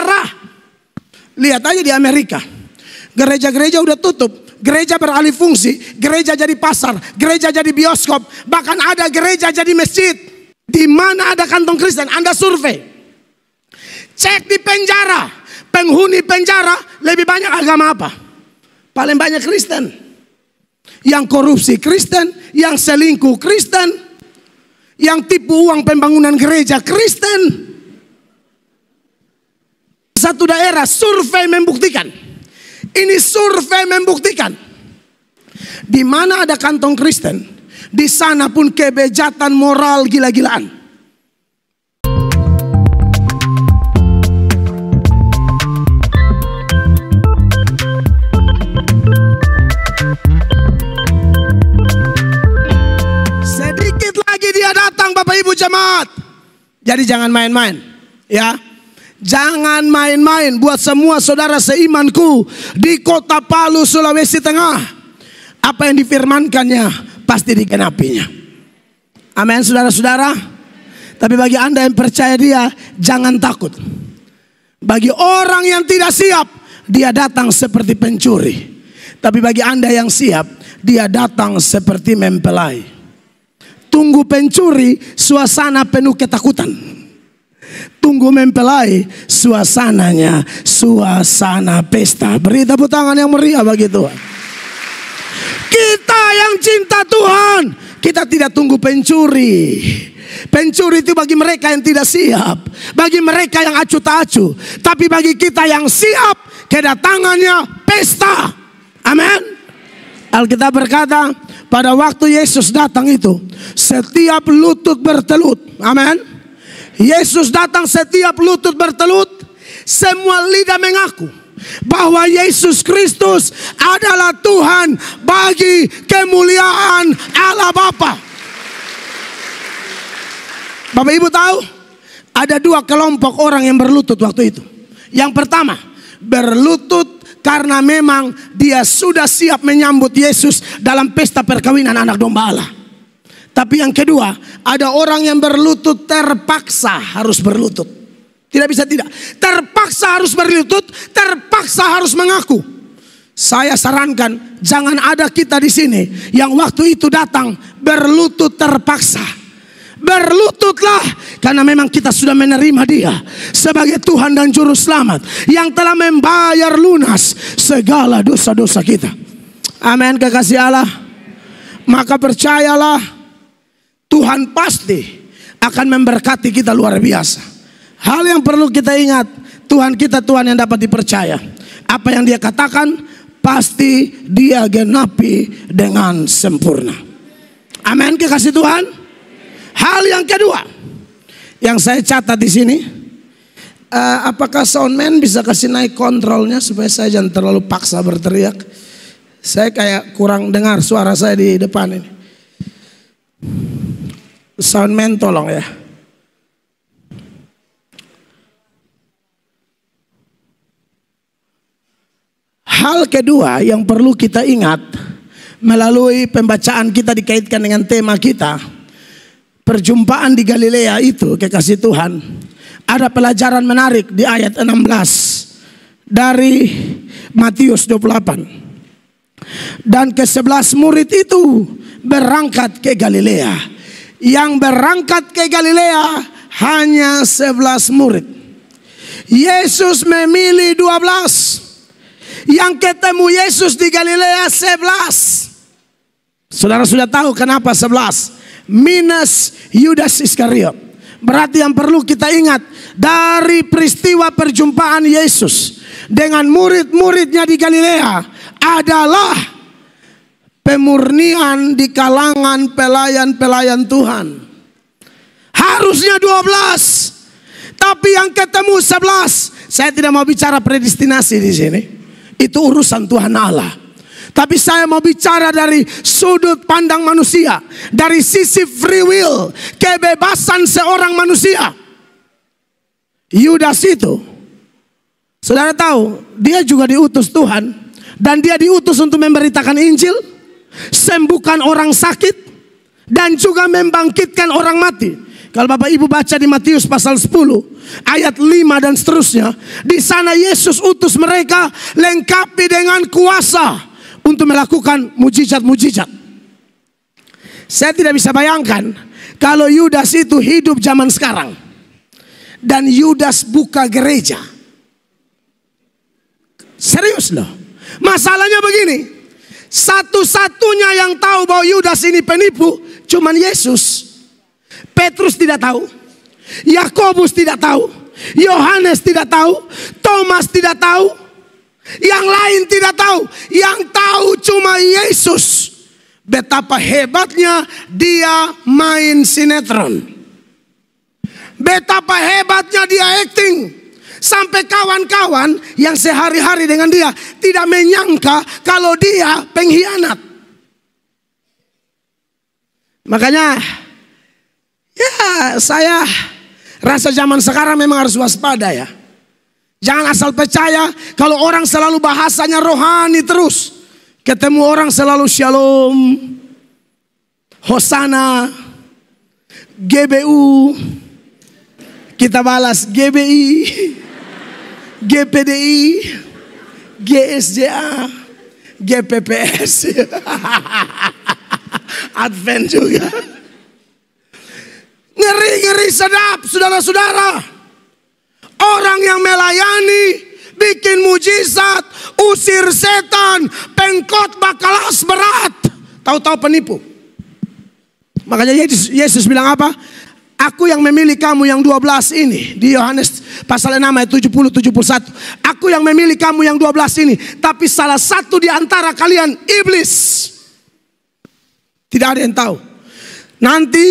Marah. Lihat aja di Amerika. Gereja-gereja udah tutup. Gereja beralih fungsi. Gereja jadi pasar. Gereja jadi bioskop. Bahkan ada gereja jadi masjid. Di mana ada kantong Kristen? Anda survei. Cek di penjara. Penghuni penjara lebih banyak agama apa? Paling banyak Kristen. Yang korupsi Kristen. Yang selingkuh Kristen. Yang tipu uang pembangunan gereja Kristen satu daerah, survei membuktikan. Ini survei membuktikan. Di mana ada kantong Kristen, di sana pun kebejatan moral gila-gilaan. Sedikit lagi dia datang Bapak Ibu jemaat. Jadi jangan main-main, ya. Jangan main-main buat semua saudara seimanku di kota Palu, Sulawesi Tengah. Apa yang difirmankannya pasti dikenapinya. Amin saudara-saudara. Tapi bagi Anda yang percaya dia, jangan takut. Bagi orang yang tidak siap, dia datang seperti pencuri. Tapi bagi Anda yang siap, dia datang seperti mempelai. Tunggu pencuri, suasana penuh ketakutan sungguh mempelai suasananya, suasana pesta. Beri tepuk tangan yang meriah bagi Tuhan. Kita yang cinta Tuhan, kita tidak tunggu pencuri. Pencuri itu bagi mereka yang tidak siap, bagi mereka yang acuh tak acuh, tapi bagi kita yang siap kedatangannya pesta. Amin. Alkitab berkata, pada waktu Yesus datang itu, setiap lutut bertelut. Amin. Yesus datang setiap lutut bertelut, semua lidah mengaku bahwa Yesus Kristus adalah Tuhan bagi kemuliaan Allah Bapa. Bapak Ibu tahu, ada dua kelompok orang yang berlutut waktu itu. Yang pertama, berlutut karena memang dia sudah siap menyambut Yesus dalam pesta perkawinan anak domba Allah. Tapi yang kedua, ada orang yang berlutut terpaksa harus berlutut. Tidak bisa tidak. Terpaksa harus berlutut, terpaksa harus mengaku. Saya sarankan jangan ada kita di sini yang waktu itu datang berlutut terpaksa berlututlah karena memang kita sudah menerima dia sebagai Tuhan dan juru selamat yang telah membayar lunas segala dosa-dosa kita. Amin kekasih Allah. Maka percayalah Tuhan pasti akan memberkati kita luar biasa. Hal yang perlu kita ingat, Tuhan kita Tuhan yang dapat dipercaya. Apa yang dia katakan pasti dia genapi dengan sempurna. Amin kekasih Tuhan. Hal yang kedua yang saya catat di sini, uh, apakah soundman bisa kasih naik kontrolnya supaya saya jangan terlalu paksa berteriak? Saya kayak kurang dengar suara saya di depan ini. Soundman tolong ya. Hal kedua yang perlu kita ingat melalui pembacaan kita dikaitkan dengan tema kita. Perjumpaan di Galilea itu kekasih Tuhan. Ada pelajaran menarik di ayat 16 dari Matius 28. Dan ke sebelas murid itu berangkat ke Galilea yang berangkat ke Galilea hanya sebelas murid. Yesus memilih dua belas Yang ketemu Yesus di Galilea sebelas. Saudara sudah tahu kenapa sebelas Minus Yudas Iskariot. Berarti yang perlu kita ingat dari peristiwa perjumpaan Yesus dengan murid-muridnya di Galilea adalah pemurnian di kalangan pelayan-pelayan Tuhan. Harusnya 12, tapi yang ketemu 11. Saya tidak mau bicara predestinasi di sini. Itu urusan Tuhan Allah. Tapi saya mau bicara dari sudut pandang manusia, dari sisi free will, kebebasan seorang manusia. Yudas itu, saudara tahu, dia juga diutus Tuhan dan dia diutus untuk memberitakan Injil sembuhkan orang sakit, dan juga membangkitkan orang mati. Kalau Bapak Ibu baca di Matius pasal 10 ayat 5 dan seterusnya, di sana Yesus utus mereka lengkapi dengan kuasa untuk melakukan mujizat-mujizat. Saya tidak bisa bayangkan kalau Yudas itu hidup zaman sekarang dan Yudas buka gereja. Serius loh. Masalahnya begini, satu-satunya yang tahu bahwa Yudas ini penipu cuman Yesus. Petrus tidak tahu. Yakobus tidak tahu. Yohanes tidak tahu. Thomas tidak tahu. Yang lain tidak tahu. Yang tahu cuma Yesus. Betapa hebatnya dia main sinetron. Betapa hebatnya dia acting. Sampai kawan-kawan yang sehari-hari dengan dia tidak menyangka kalau dia pengkhianat. Makanya ya saya rasa zaman sekarang memang harus waspada ya. Jangan asal percaya kalau orang selalu bahasanya rohani terus. Ketemu orang selalu shalom, hosana, GBU, kita balas GBI. GPDI, GSJA, GPPS, Advent juga. Ngeri-ngeri sedap, saudara-saudara. Orang yang melayani, bikin mujizat, usir setan, pengkot bakal berat. Tahu-tahu penipu. Makanya Yesus, Yesus bilang apa? Aku yang memilih kamu yang 12 ini di Yohanes pasal 6 ayat 70 71. Aku yang memilih kamu yang 12 ini, tapi salah satu di antara kalian iblis. Tidak ada yang tahu. Nanti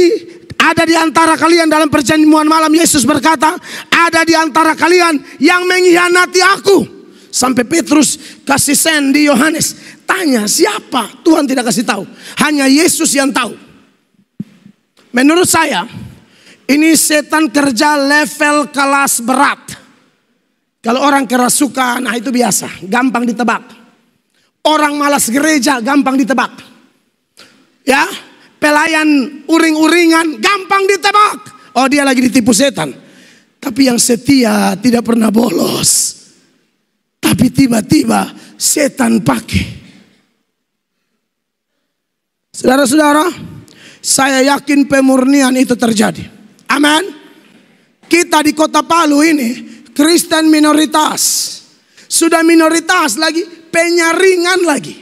ada di antara kalian dalam perjanjian malam Yesus berkata, ada di antara kalian yang mengkhianati aku. Sampai Petrus kasih sen di Yohanes. Tanya siapa? Tuhan tidak kasih tahu. Hanya Yesus yang tahu. Menurut saya, ini setan kerja level kelas berat. Kalau orang kerasukan, nah itu biasa, gampang ditebak. Orang malas gereja, gampang ditebak. Ya, pelayan uring-uringan, gampang ditebak. Oh dia lagi ditipu setan. Tapi yang setia tidak pernah bolos. Tapi tiba-tiba setan pakai. Saudara-saudara, saya yakin pemurnian itu terjadi. Amin. Kita di kota Palu ini Kristen minoritas. Sudah minoritas lagi, penyaringan lagi.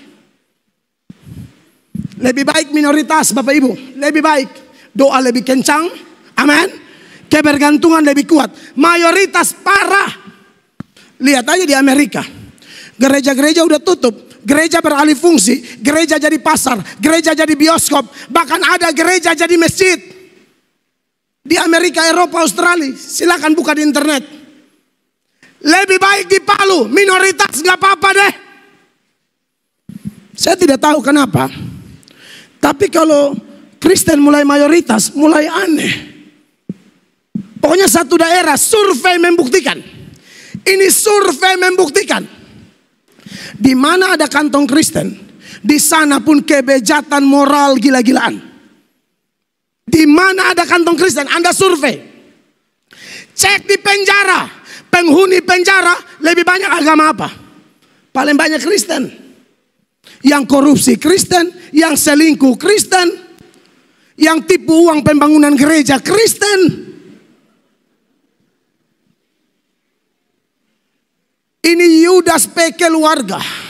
Lebih baik minoritas Bapak Ibu, lebih baik doa lebih kencang. Amin. Kebergantungan lebih kuat. Mayoritas parah. Lihat aja di Amerika. Gereja-gereja udah tutup, gereja beralih fungsi, gereja jadi pasar, gereja jadi bioskop, bahkan ada gereja jadi masjid di Amerika, Eropa, Australia. Silahkan buka di internet. Lebih baik di Palu, minoritas gak apa-apa deh. Saya tidak tahu kenapa. Tapi kalau Kristen mulai mayoritas, mulai aneh. Pokoknya satu daerah survei membuktikan. Ini survei membuktikan. Di mana ada kantong Kristen, di sana pun kebejatan moral gila-gilaan. Di mana ada kantong Kristen? Anda survei. Cek di penjara. Penghuni penjara lebih banyak agama apa? Paling banyak Kristen. Yang korupsi Kristen, yang selingkuh Kristen, yang tipu uang pembangunan gereja Kristen. Ini Yudas warga. keluarga.